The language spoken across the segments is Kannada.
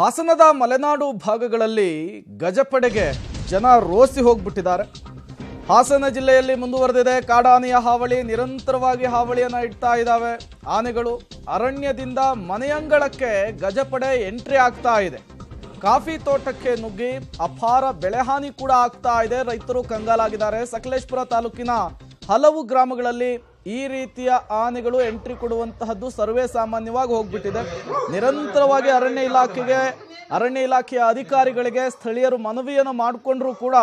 ಹಾಸನದ ಮಲೆನಾಡು ಭಾಗಗಳಲ್ಲಿ ಗಜಪಡೆಗೆ ಜನ ರೋಸಿ ಹೋಗ್ಬಿಟ್ಟಿದ್ದಾರೆ ಹಾಸನ ಜಿಲ್ಲೆಯಲ್ಲಿ ಮುಂದುವರೆದಿದೆ ಕಾಡಾನೆಯ ಹಾವಳಿ ನಿರಂತರವಾಗಿ ಹಾವಳಿಯನ್ನು ಇಡ್ತಾ ಇದ್ದಾವೆ ಆನೆಗಳು ಅರಣ್ಯದಿಂದ ಮನೆಯಂಗಳಕ್ಕೆ ಗಜಪಡೆ ಎಂಟ್ರಿ ಆಗ್ತಾ ಇದೆ ಕಾಫಿ ತೋಟಕ್ಕೆ ನುಗ್ಗಿ ಅಪಾರ ಬೆಳೆಹಾನಿ ಕೂಡ ಆಗ್ತಾ ಇದೆ ರೈತರು ಕಂಗಾಲಾಗಿದ್ದಾರೆ ಸಕಲೇಶ್ಪುರ ತಾಲೂಕಿನ ಹಲವು ಗ್ರಾಮಗಳಲ್ಲಿ ಈ ರೀತಿಯ ಆನೆಗಳು ಎಂಟ್ರಿ ಕೊಡುವಂತಹದ್ದು ಸರ್ವೇ ಸಾಮಾನ್ಯವಾಗಿ ಹೋಗ್ಬಿಟ್ಟಿದೆ ನಿರಂತರವಾಗಿ ಅರಣ್ಯ ಇಲಾಖೆಗೆ ಅರಣ್ಯ ಇಲಾಖೆಯ ಅಧಿಕಾರಿಗಳಿಗೆ ಸ್ಥಳೀಯರು ಮನವಿಯನ್ನು ಮಾಡಿಕೊಂಡ್ರೂ ಕೂಡ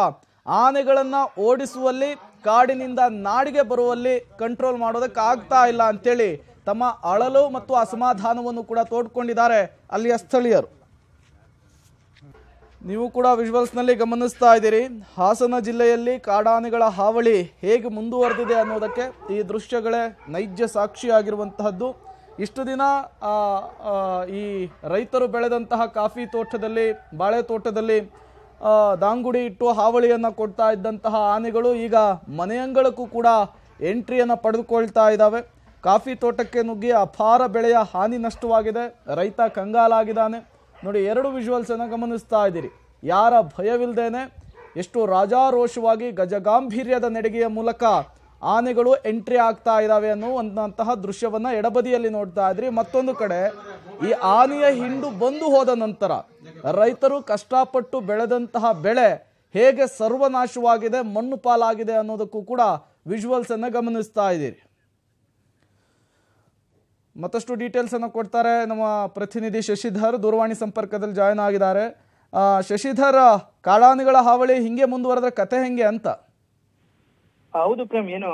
ಆನೆಗಳನ್ನು ಓಡಿಸುವಲ್ಲಿ ಕಾಡಿನಿಂದ ನಾಡಿಗೆ ಬರುವಲ್ಲಿ ಕಂಟ್ರೋಲ್ ಮಾಡೋದಕ್ಕೆ ಆಗ್ತಾ ಇಲ್ಲ ಅಂತೇಳಿ ತಮ್ಮ ಅಳಲು ಮತ್ತು ಅಸಮಾಧಾನವನ್ನು ಕೂಡ ತೋಡ್ಕೊಂಡಿದ್ದಾರೆ ಅಲ್ಲಿಯ ಸ್ಥಳೀಯರು ನೀವು ಕೂಡ ವಿಜುವಲ್ಸ್ನಲ್ಲಿ ಗಮನಿಸ್ತಾ ಇದ್ದೀರಿ ಹಾಸನ ಜಿಲ್ಲೆಯಲ್ಲಿ ಕಾಡಾನೆಗಳ ಹಾವಳಿ ಹೇಗೆ ಮುಂದುವರೆದಿದೆ ಅನ್ನೋದಕ್ಕೆ ಈ ದೃಶ್ಯಗಳೇ ನೈಜ ಸಾಕ್ಷಿಯಾಗಿರುವಂತಹದ್ದು ಇಷ್ಟು ದಿನ ಈ ರೈತರು ಬೆಳೆದಂತಹ ಕಾಫಿ ತೋಟದಲ್ಲಿ ಬಾಳೆ ತೋಟದಲ್ಲಿ ದಾಂಗುಡಿ ಇಟ್ಟು ಹಾವಳಿಯನ್ನು ಕೊಡ್ತಾ ಇದ್ದಂತಹ ಆನೆಗಳು ಈಗ ಮನೆಯಂಗಳಕ್ಕೂ ಕೂಡ ಎಂಟ್ರಿಯನ್ನು ಪಡೆದುಕೊಳ್ತಾ ಇದ್ದಾವೆ ಕಾಫಿ ತೋಟಕ್ಕೆ ನುಗ್ಗಿ ಅಪಾರ ಬೆಳೆಯ ಹಾನಿ ನಷ್ಟವಾಗಿದೆ ರೈತ ಕಂಗಾಲಾಗಿದ್ದಾನೆ ನೋಡಿ ಎರಡು ಅನ್ನು ಗಮನಿಸ್ತಾ ಇದ್ದೀರಿ ಯಾರ ಭಯವಿಲ್ಲದೇನೆ ಎಷ್ಟು ರಾಜಾರೋಷವಾಗಿ ಗಜಗಾಂಭೀರ್ಯದ ನಡಿಗೆಯ ಮೂಲಕ ಆನೆಗಳು ಎಂಟ್ರಿ ಆಗ್ತಾ ಇದ್ದಾವೆ ಅನ್ನುವಂತಹ ದೃಶ್ಯವನ್ನು ಎಡಬದಿಯಲ್ಲಿ ನೋಡ್ತಾ ಇದ್ರಿ ಮತ್ತೊಂದು ಕಡೆ ಈ ಆನೆಯ ಹಿಂಡು ಬಂದು ಹೋದ ನಂತರ ರೈತರು ಕಷ್ಟಪಟ್ಟು ಬೆಳೆದಂತಹ ಬೆಳೆ ಹೇಗೆ ಸರ್ವನಾಶವಾಗಿದೆ ಮಣ್ಣು ಪಾಲಾಗಿದೆ ಅನ್ನೋದಕ್ಕೂ ಕೂಡ ವಿಜುವಲ್ಸನ್ನು ಗಮನಿಸ್ತಾ ಇದ್ದೀರಿ ಮತ್ತಷ್ಟು ಅನ್ನು ಕೊಡ್ತಾರೆ ನಮ್ಮ ಪ್ರತಿನಿಧಿ ಶಶಿಧರ್ ದೂರವಾಣಿ ಸಂಪರ್ಕದಲ್ಲಿ ಜಾಯ್ನ್ ಆಗಿದ್ದಾರೆ ಶಶಿಧರ್ ಕಾಡಾನೆಗಳ ಹಾವಳಿ ಹಿಂಗೆ ಮುಂದುವರೆದ್ರೆ ಕತೆ ಹೆಂಗೆ ಅಂತ ಹೌದು ಪ್ರೇಮ್ ಏನು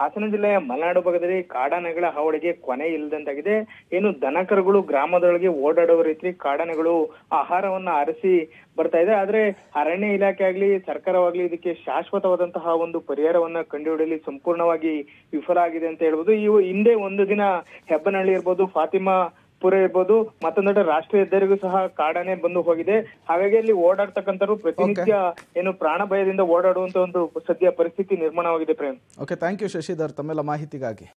ಹಾಸನ ಜಿಲ್ಲೆಯ ಮಲೆನಾಡು ಭಾಗದಲ್ಲಿ ಕಾಡಾನೆಗಳ ಹಾವಳಿಗೆ ಕೊನೆ ಇಲ್ಲದಂತಾಗಿದೆ ಏನು ದನಕರುಗಳು ಗ್ರಾಮದೊಳಗೆ ಓಡಾಡುವ ರೀತಿ ಕಾಡಾನೆಗಳು ಆಹಾರವನ್ನ ಆರಿಸಿ ಬರ್ತಾ ಇದೆ ಆದ್ರೆ ಅರಣ್ಯ ಇಲಾಖೆ ಆಗ್ಲಿ ಸರ್ಕಾರವಾಗ್ಲಿ ಇದಕ್ಕೆ ಶಾಶ್ವತವಾದಂತಹ ಒಂದು ಪರಿಹಾರವನ್ನ ಕಂಡುಹಿಡಿಯಲು ಸಂಪೂರ್ಣವಾಗಿ ವಿಫಲ ಆಗಿದೆ ಅಂತ ಹೇಳ್ಬೋದು ಇವು ಹಿಂದೆ ಒಂದು ದಿನ ಹೆಬ್ಬನಹಳ್ಳಿ ಇರ್ಬೋದು ಫಾತಿಮಾ ಇರ್ಬೋದು ಮತ್ತೊಂದೆಡೆ ರಾಷ್ಟ್ರೀಯ ಹೆದ್ದಾರಿಗೂ ಸಹ ಕಾಡನೆ ಬಂದು ಹೋಗಿದೆ ಹಾಗಾಗಿ ಅಲ್ಲಿ ಓಡಾಡ್ತಕ್ಕಂಥ ಪ್ರತಿನಿತ್ಯ ಏನು ಪ್ರಾಣ ಭಯದಿಂದ ಓಡಾಡುವಂತ ಒಂದು ಸದ್ಯ ಪರಿಸ್ಥಿತಿ ನಿರ್ಮಾಣವಾಗಿದೆ Prem okay thank you Shashidhar ತಮ್ಮೆಲ್ಲ ಮಾಹಿತಿಗಾಗಿ